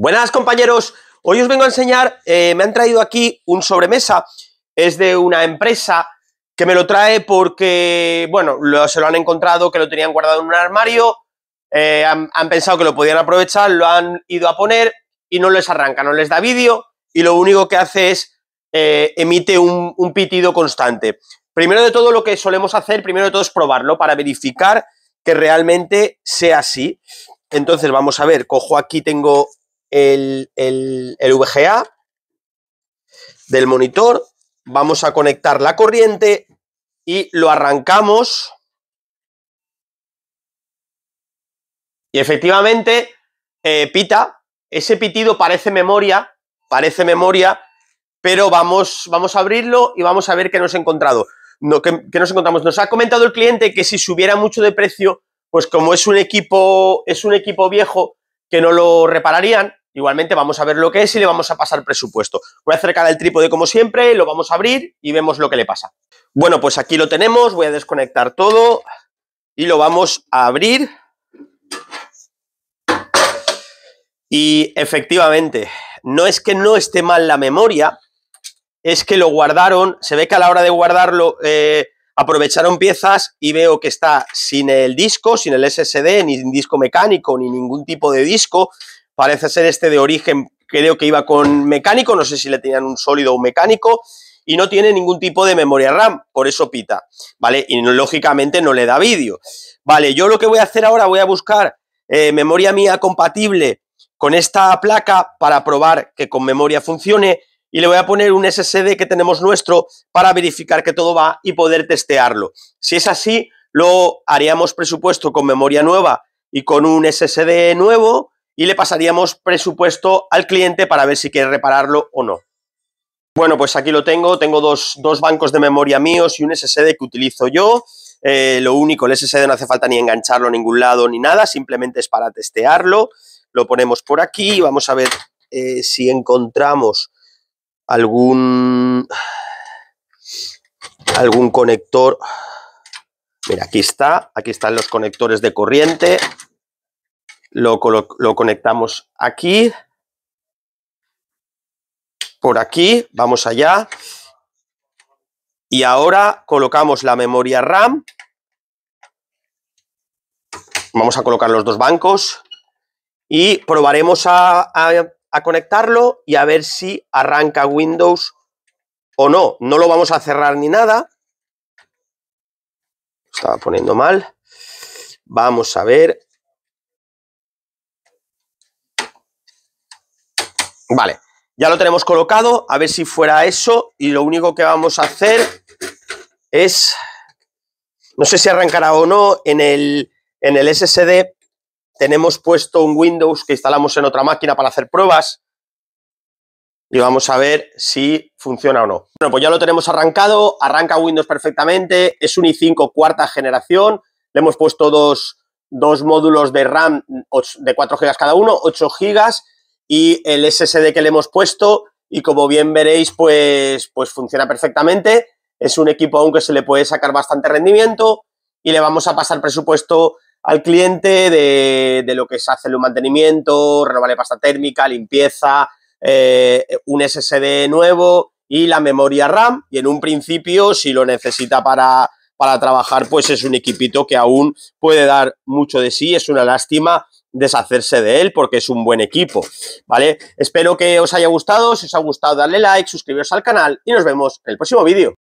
Buenas compañeros, hoy os vengo a enseñar, eh, me han traído aquí un sobremesa, es de una empresa que me lo trae porque, bueno, se lo han encontrado que lo tenían guardado en un armario, eh, han, pensado que lo podían aprovechar, lo han ido a poner y no les arranca, no les da vídeo y lo único que hace es eh, emite un, un pitido constante. Primero de todo lo que solemos hacer, primero de todo es probarlo para verificar que realmente sea así. Entonces vamos a ver, cojo aquí, tengo el, el, VGA del monitor, vamos a conectar la corriente y lo arrancamos. Y efectivamente, eh, pita, ese pitido parece memoria, parece memoria, pero vamos, vamos a abrirlo y vamos a ver qué nos ha encontrado. No, qué, nos encontramos? Nos ha comentado el cliente que si subiera mucho de precio, pues como es un equipo, es un equipo viejo, que no lo repararían, Igualmente vamos a ver lo que es y le vamos a pasar presupuesto. Voy a acercar el trípode como siempre, lo vamos a abrir y vemos lo que le pasa. Bueno, pues aquí lo tenemos, voy a desconectar todo y lo vamos a abrir. Y efectivamente, no es que no esté mal la memoria, es que lo guardaron, se ve que a la hora de guardarlo eh, aprovecharon piezas y veo que está sin el disco, sin el SSD, ni disco mecánico, ni ningún tipo de disco, Parece ser este de origen, creo que iba con mecánico, no sé si le tenían un sólido o un mecánico, y no tiene ningún tipo de memoria RAM, por eso pita, ¿vale? Y lógicamente no le da vídeo. Vale, yo lo que voy a hacer ahora, voy a buscar eh, memoria mía compatible con esta placa para probar que con memoria funcione y le voy a poner un SSD que tenemos nuestro para verificar que todo va y poder testearlo. Si es así, lo haríamos presupuesto con memoria nueva y con un SSD nuevo y le pasaríamos presupuesto al cliente para ver si quiere repararlo o no. Bueno, pues aquí lo tengo, tengo dos, bancos de memoria míos y un SSD que utilizo yo. Eh, lo único, el SSD no hace falta ni engancharlo a ningún lado ni nada, simplemente es para testearlo. Lo ponemos por aquí, vamos a ver eh, si encontramos algún, algún conector. Mira, aquí está, aquí están los conectores de corriente, lo, conectamos aquí, por aquí, vamos allá. Y ahora colocamos la memoria RAM. Vamos a colocar los dos bancos y probaremos a, conectarlo y a ver si arranca Windows o no. No lo vamos a cerrar ni nada. Estaba poniendo mal. Vamos a ver. Vale, ya lo tenemos colocado, a ver si fuera eso, y lo único que vamos a hacer es, no sé si arrancará o no, en el, en el SSD tenemos puesto un Windows que instalamos en otra máquina para hacer pruebas, y vamos a ver si funciona o no. Bueno, pues ya lo tenemos arrancado, arranca Windows perfectamente, es un i5 cuarta generación, le hemos puesto dos, dos módulos de RAM de 4 GB cada uno, 8 GB, y el SSD que le hemos puesto y como bien veréis pues, pues funciona perfectamente. Es un equipo aunque se le puede sacar bastante rendimiento y le vamos a pasar presupuesto al cliente de, lo que es hace, el mantenimiento, renovarle pasta térmica, limpieza, eh, un SSD nuevo y la memoria RAM. Y en un principio, si lo necesita para, para trabajar, pues es un equipito que aún puede dar mucho de sí. Es una lástima deshacerse de él porque es un buen equipo, ¿vale? Espero que os haya gustado, si os ha gustado darle like, suscribiros al canal y nos vemos en el próximo vídeo.